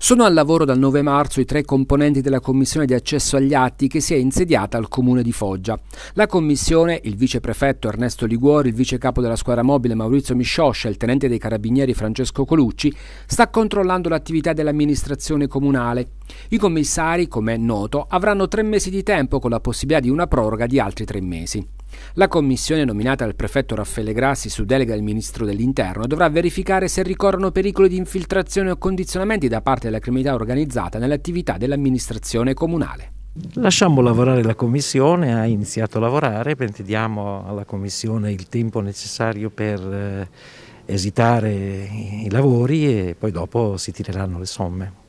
Sono al lavoro dal 9 marzo i tre componenti della commissione di accesso agli atti che si è insediata al comune di Foggia. La commissione, il viceprefetto Ernesto Liguori, il vicecapo della squadra mobile Maurizio Miscioscia e il tenente dei carabinieri Francesco Colucci, sta controllando l'attività dell'amministrazione comunale. I commissari, come è noto, avranno tre mesi di tempo con la possibilità di una proroga di altri tre mesi. La commissione nominata dal prefetto Raffaele Grassi su delega del ministro dell'Interno dovrà verificare se ricorrono pericoli di infiltrazione o condizionamenti da parte della criminalità organizzata nell'attività dell'amministrazione comunale. Lasciamo lavorare la Commissione, ha iniziato a lavorare, diamo alla Commissione il tempo necessario per eh, esitare i lavori e poi dopo si tireranno le somme.